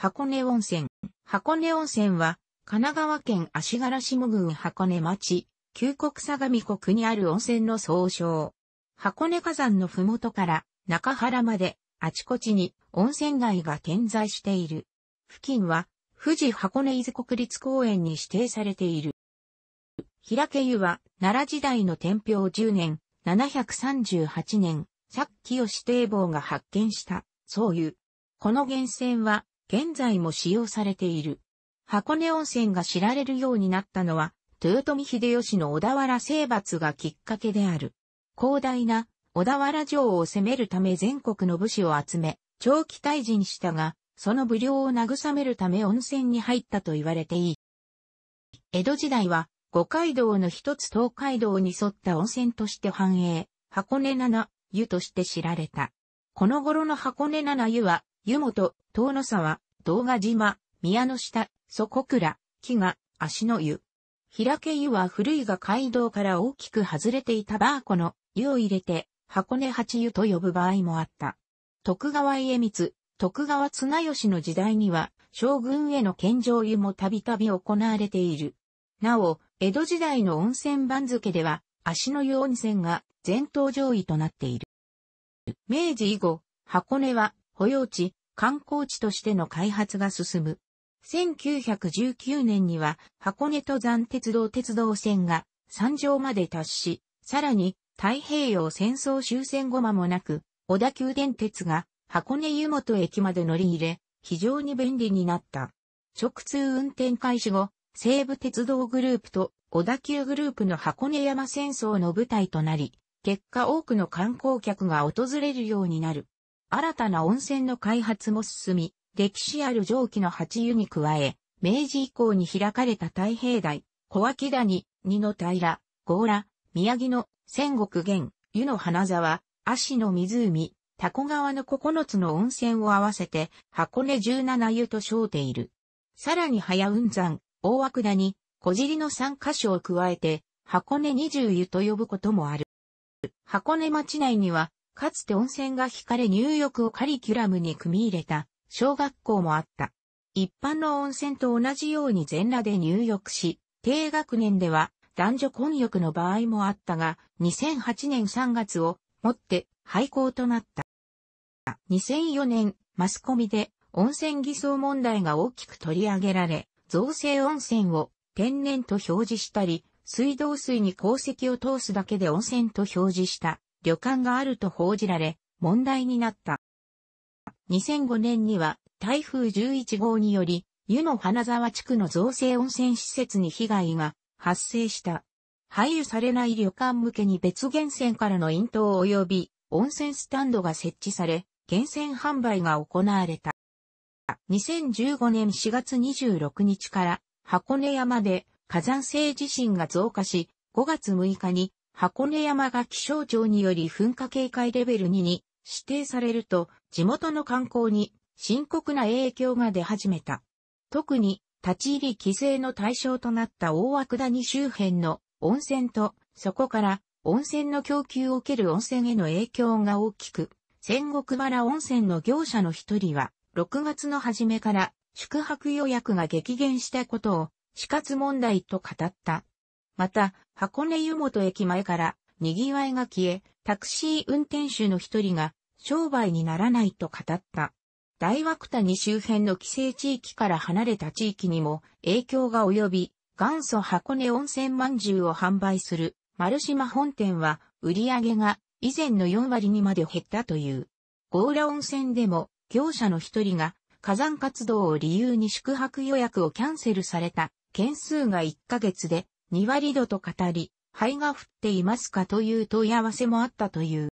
箱根温泉。箱根温泉は、神奈川県足柄下郡箱根町、旧国相模国にある温泉の総称。箱根火山のふもとから中原まで、あちこちに温泉街が点在している。付近は、富士箱根伊豆国立公園に指定されている。平家湯は、奈良時代の天平10年、738年、さっき吉堤坊が発見した、そういう。この源泉は、現在も使用されている。箱根温泉が知られるようになったのは、豊臣秀吉の小田原征伐がきっかけである。広大な小田原城を攻めるため全国の武士を集め、長期退陣したが、その武量を慰めるため温泉に入ったと言われていい。江戸時代は、五街道の一つ東海道に沿った温泉として繁栄、箱根七湯として知られた。この頃の箱根七湯は、湯本、遠野沢、道賀島、宮の下、祖小倉、木が、足の湯。平家湯は古いが街道から大きく外れていたバーコの湯を入れて、箱根八湯と呼ぶ場合もあった。徳川家光、徳川綱吉の時代には、将軍への献上湯もたびたび行われている。なお、江戸時代の温泉番付では、足の湯温泉が前頭上位となっている。明治以後、箱根は保養地、観光地としての開発が進む。1919年には箱根登山鉄道鉄道線が山上まで達し、さらに太平洋戦争終戦後間もなく、小田急電鉄が箱根湯本駅まで乗り入れ、非常に便利になった。直通運転開始後、西武鉄道グループと小田急グループの箱根山戦争の舞台となり、結果多くの観光客が訪れるようになる。新たな温泉の開発も進み、歴史ある蒸気の八湯に加え、明治以降に開かれた太平台、小脇谷、二の平、強羅、宮城の仙国源、湯の花沢、足の湖、タコ川の9つの温泉を合わせて、箱根17湯と称ている。さらに早雲山、大涌谷、小尻の3箇所を加えて、箱根20湯と呼ぶこともある。箱根町内には、かつて温泉が引かれ入浴をカリキュラムに組み入れた小学校もあった。一般の温泉と同じように全裸で入浴し、低学年では男女混浴の場合もあったが、2008年3月をもって廃校となった。2004年、マスコミで温泉偽装問題が大きく取り上げられ、造成温泉を天然と表示したり、水道水に鉱石を通すだけで温泉と表示した旅館があると報じられ、問題になった。2005年には台風11号により、湯の花沢地区の造成温泉施設に被害が発生した。配慮されない旅館向けに別源泉からの引灯及び温泉スタンドが設置され、源泉販売が行われた。2015年4月26日から箱根山で火山性地震が増加し、5月6日に箱根山が気象庁により噴火警戒レベル2に指定されると、地元の観光に深刻な影響が出始めた。特に、立ち入り規制の対象となった大涌谷周辺の温泉と、そこから温泉の供給を受ける温泉への影響が大きく、戦国原温泉の業者の一人は、6月の初めから宿泊予約が激減したことを死活問題と語った。また、箱根湯本駅前から賑わいが消え、タクシー運転手の一人が商売にならないと語った。大枠谷周辺の規制地域から離れた地域にも影響が及び、元祖箱根温泉饅頭を販売する丸島本店は売り上げが以前の4割にまで減ったという。ーラ温泉でも業者の一人が火山活動を理由に宿泊予約をキャンセルされた件数が1ヶ月で2割度と語り、灰が降っていますかという問い合わせもあったという。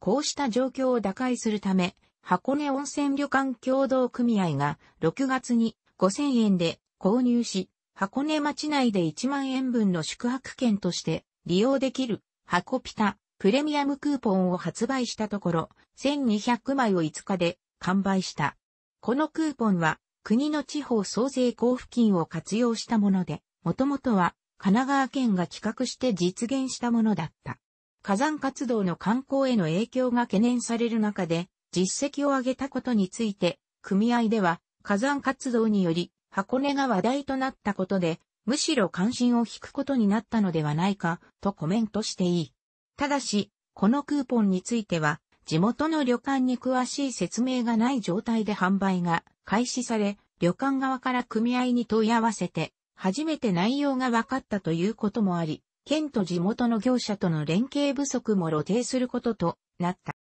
こうした状況を打開するため、箱根温泉旅館協同組合が6月に5000円で購入し、箱根町内で1万円分の宿泊券として利用できる箱ピタプレミアムクーポンを発売したところ、1200枚を5日で完売した。このクーポンは国の地方創生交付金を活用したもので、もともとは神奈川県が企画して実現したものだった。火山活動の観光への影響が懸念される中で、実績を上げたことについて、組合では火山活動により箱根が話題となったことで、むしろ関心を引くことになったのではないかとコメントしていい。ただし、このクーポンについては、地元の旅館に詳しい説明がない状態で販売が開始され、旅館側から組合に問い合わせて、初めて内容が分かったということもあり、県と地元の業者との連携不足も露呈することとなった。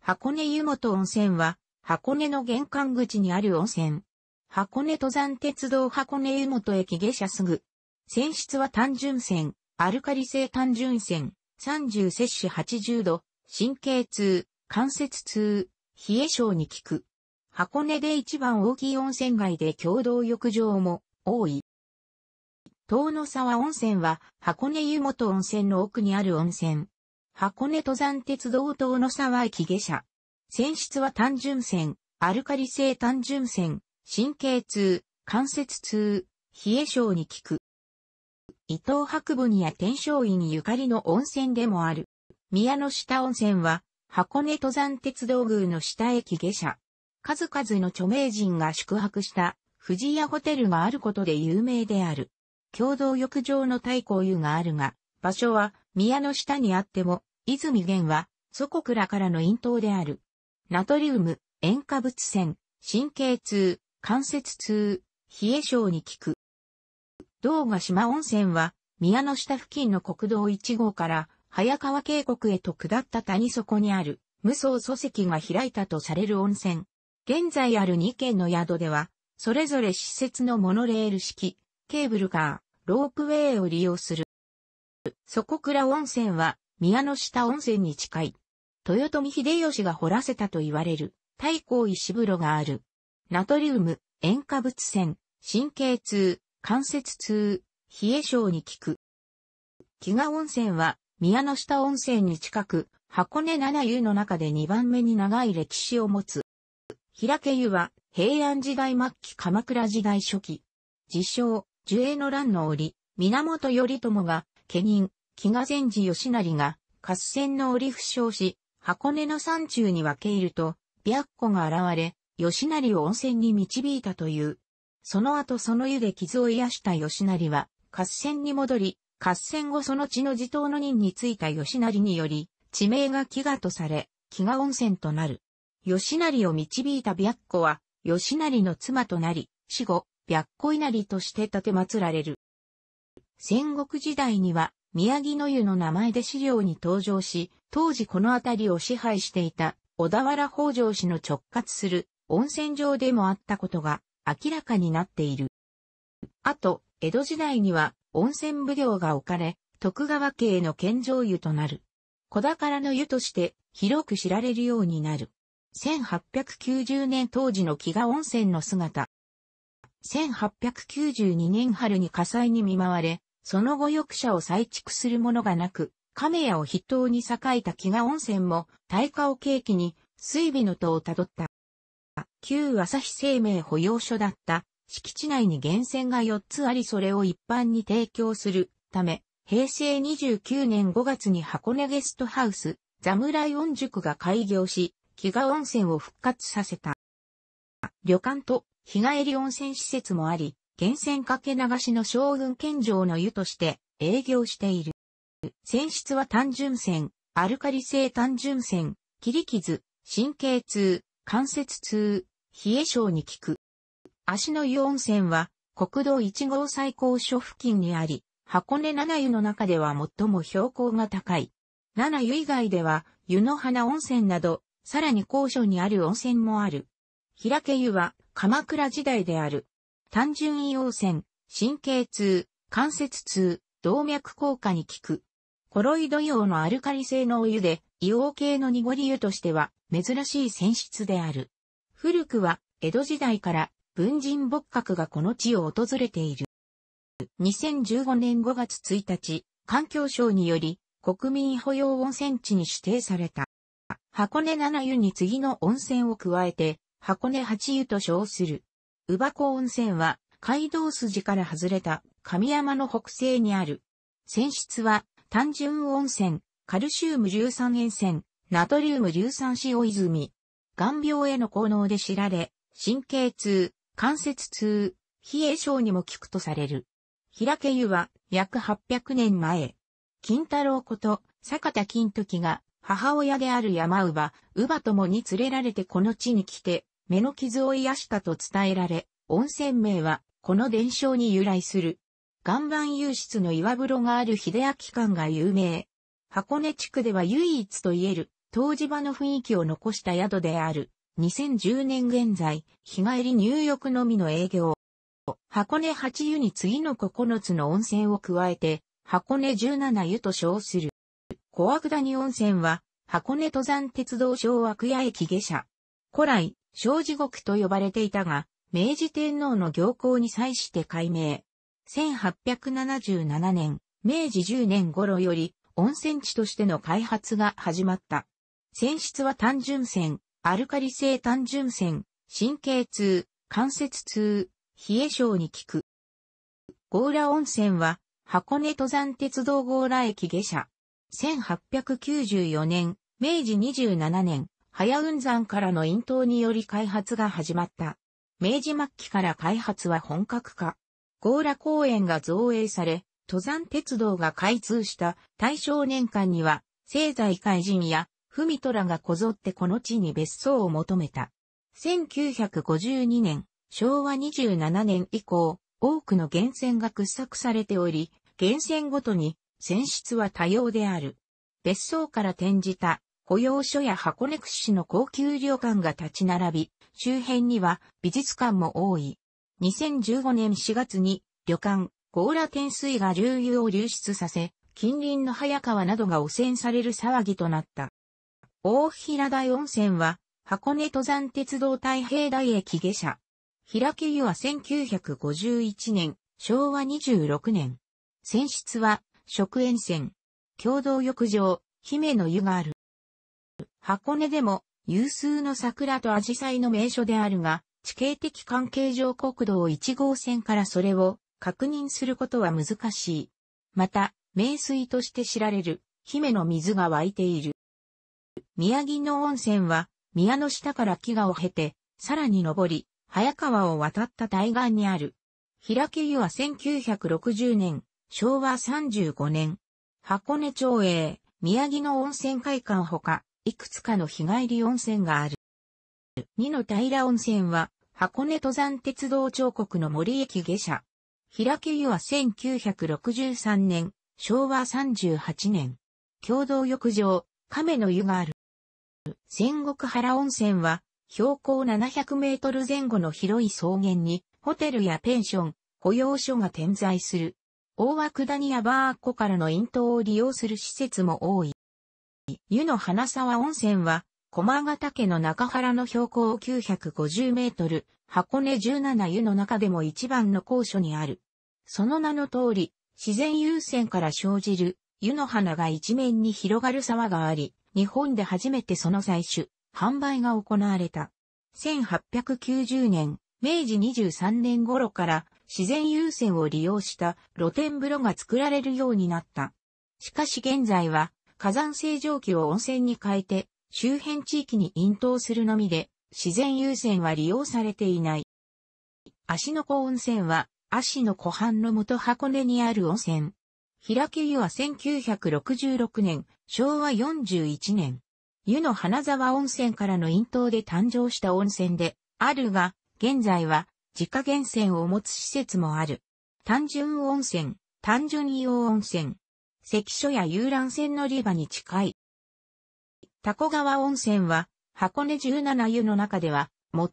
箱根湯本温泉は、箱根の玄関口にある温泉。箱根登山鉄道箱根湯本駅下車すぐ。泉質は単純泉、アルカリ性単純泉、30摂取80度、神経痛、関節痛、冷え症に効く。箱根で一番大きい温泉街で共同浴場も多い。遠野沢温泉は箱根湯本温泉の奥にある温泉。箱根登山鉄道遠野沢駅下車。泉質は単純泉、アルカリ性単純泉、神経痛、関節痛、冷え症に効く。伊藤博文や天正院ゆかりの温泉でもある。宮の下温泉は箱根登山鉄道宮の下駅下車。数々の著名人が宿泊した藤屋ホテルがあることで有名である。共同浴場の太古湯があるが、場所は宮の下にあっても、泉源は祖国らからの引頭である。ナトリウム、塩化物泉、神経痛、関節痛、冷え症に効く。道ヶ島温泉は、宮の下付近の国道1号から、早川渓谷へと下った谷底にある、無双祖石が開いたとされる温泉。現在ある2軒の宿では、それぞれ施設のモノレール式、ケーブルカー、ロープウェイを利用する。そこ倉温泉は宮の下温泉に近い。豊臣秀吉が掘らせたと言われる太閤石風呂がある。ナトリウム、塩化物泉、神経痛、関節痛、冷え症に効く。木賀温泉は宮の下温泉に近く、箱根七湯の中で2番目に長い歴史を持つ。平家湯は平安時代末期鎌倉時代初期。自称、樹永の乱の折、源頼朝が、家人、木賀善寺義成が、合戦の折負傷し、箱根の山中に分け入ると、白虎が現れ、義成を温泉に導いたという。その後その湯で傷を癒した義成は、合戦に戻り、合戦後その地の地頭の任についた義成により、地名が飢餓とされ、木賀温泉となる。義成を導いた白虎は、義成の妻となり、死後、白子稲荷として建て祀られる。戦国時代には、宮城の湯の名前で資料に登場し、当時この辺りを支配していた小田原北条氏の直轄する温泉場でもあったことが明らかになっている。あと、江戸時代には温泉奉行が置かれ、徳川家への献上湯となる。小宝の湯として広く知られるようになる。1890年当時の木賀温泉の姿、1892年春に火災に見舞われ、その後翼者を再築するものがなく、亀屋を筆頭に栄えた木賀温泉も、大火を契機に、水尾の戸をたどった。旧朝日生命保養所だった、敷地内に源泉が4つありそれを一般に提供するため、平成29年5月に箱根ゲストハウス、ザムライが開業し、木賀温泉を復活させた。旅館と日帰り温泉施設もあり、源泉かけ流しの将軍県城の湯として営業している。泉質は単純泉、アルカリ性単純泉、切り傷、神経痛、関節痛、冷え症に効く。足の湯温泉は国道1号最高所付近にあり、箱根七湯の中では最も標高が高い。七湯以外では湯の花温泉など、さらに高所にある温泉もある。平家湯は鎌倉時代である。単純硫黄泉、神経痛、関節痛、動脈硬化に効く。コロイド用のアルカリ性のお湯で、硫黄系の濁り湯としては珍しい泉質である。古くは江戸時代から文人牧閣がこの地を訪れている。2015年5月1日、環境省により国民保養温泉地に指定された。箱根七湯に次の温泉を加えて、箱根八湯と称する。宇和湖温泉は、街道筋から外れた神山の北西にある。泉質は、単純温泉、カルシウム硫酸塩泉、ナトリウム硫酸塩泉。眼病への効能で知られ、神経痛、関節痛、冷え症にも効くとされる。平家湯は約800年前、金太郎こと坂田金時が母親である山乳母、乳母ともに連れられてこの地に来て、目の傷を癒したと伝えられ、温泉名は、この伝承に由来する。岩盤湧出の岩風呂がある秀明館が有名。箱根地区では唯一と言える、湯治場の雰囲気を残した宿である。2010年現在、日帰り入浴のみの営業。箱根8湯に次の9つの温泉を加えて、箱根17湯と称する。小涌谷温泉は、箱根登山鉄道小涌谷駅下車。古来、小地獄と呼ばれていたが、明治天皇の行幸に際して改名。1877年、明治10年頃より温泉地としての開発が始まった。泉質は単純泉、アルカリ性単純泉、神経痛、関節痛、冷え症に効く。ーラ温泉は、箱根登山鉄道ーラ駅下車。1894年、明治27年、早雲山からの引導により開発が始まった。明治末期から開発は本格化。強羅公園が造営され、登山鉄道が開通した大正年間には、西西海人や文虎がこぞってこの地に別荘を求めた。1952年、昭和27年以降、多くの源泉が掘削されており、源泉ごとに選出は多様である。別荘から転じた保養所や箱根屈指の高級旅館が立ち並び、周辺には美術館も多い。2015年4月に旅館、ゴーラ天水が流油を流出させ、近隣の早川などが汚染される騒ぎとなった。大平台温泉は、箱根登山鉄道太平台駅下車。平木湯は1951年、昭和26年。選出は、食塩泉、共同浴場、姫の湯がある。箱根でも有数の桜と紫陽花の名所であるが、地形的関係上国道1号線からそれを確認することは難しい。また、名水として知られる姫の水が湧いている。宮城の温泉は、宮の下から飢餓を経て、さらに登り、早川を渡った対岸にある。平木湯は1960年、昭和35年、箱根町営、宮城の温泉会館ほか、いくつかの日帰り温泉がある。二の平温泉は、箱根登山鉄道彫刻の森駅下車。平木湯は1963年、昭和38年、共同浴場、亀の湯がある。仙石原温泉は、標高700メートル前後の広い草原に、ホテルやペンション、保養所が点在する、大涌谷やバー湖からの引湯を利用する施設も多い。湯の花沢温泉は、駒ヶ岳の中原の標高950メートル、箱根17湯の中でも一番の高所にある。その名の通り、自然優先から生じる湯の花が一面に広がる沢があり、日本で初めてその採取、販売が行われた。1890年、明治23年頃から自然優先を利用した露天風呂が作られるようになった。しかし現在は火山清浄機を温泉に変えて周辺地域に引導するのみで自然優先は利用されていない。足の湖温泉は足の湖畔の元箱根にある温泉。平木湯は1966年、昭和41年。湯の花沢温泉からの引導で誕生した温泉で、あるが、現在は自家源泉を持つ施設もある。単純温泉、単純硫黄温泉、関所や遊覧船乗り場に近い。タコ川温泉は、箱根17湯の中では、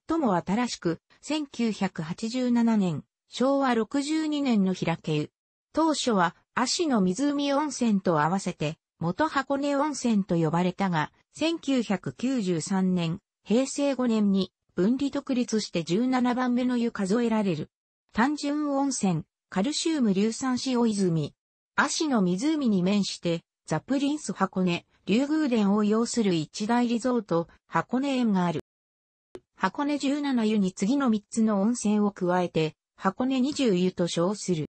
最も新しく、1987年、昭和62年の開け湯。当初は、足の湖温泉と合わせて、元箱根温泉と呼ばれたが、1993年、平成5年に分離独立して17番目の湯数えられる。単純温泉、カルシウム硫酸塩泉。足の湖に面して、ザ・プリンス箱根、竜宮殿を要する一大リゾート、箱根園がある。箱根17湯に次の3つの温泉を加えて、箱根20湯と称する。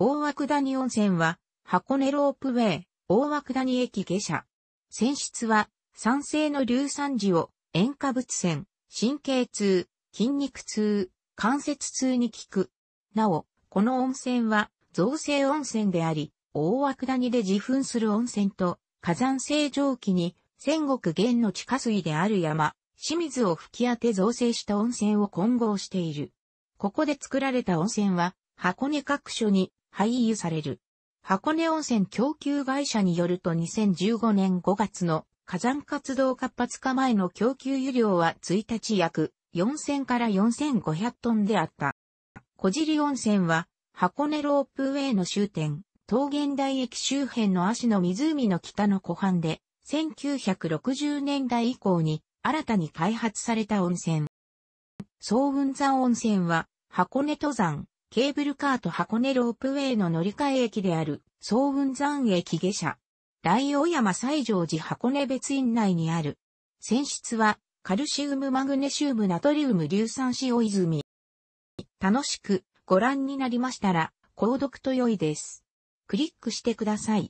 大涌谷温泉は、箱根ロープウェイ、大涌谷駅下車。泉質は、酸性の硫酸を、塩化物泉、神経痛、筋肉痛、関節痛に効く。なお、この温泉は造成温泉であり、大涌谷で自噴する温泉と火山性蒸気に仙国原の地下水である山、清水を吹き当て造成した温泉を混合している。ここで作られた温泉は箱根各所に廃油される。箱根温泉供給会社によると2015年5月の火山活動活発化前の供給油量は1日約4000から4500トンであった。小尻温泉は箱根ロープウェイの終点、桃源台駅周辺の足の湖の北の湖畔で、1960年代以降に新たに開発された温泉。総雲山温泉は箱根登山、ケーブルカート箱根ロープウェイの乗り換え駅である総雲山駅下車、大尾山西条寺箱根別院内にある。泉質は、カルシウムマグネシウムナトリウム硫酸塩泉。楽しくご覧になりましたら、購読と良いです。クリックしてください。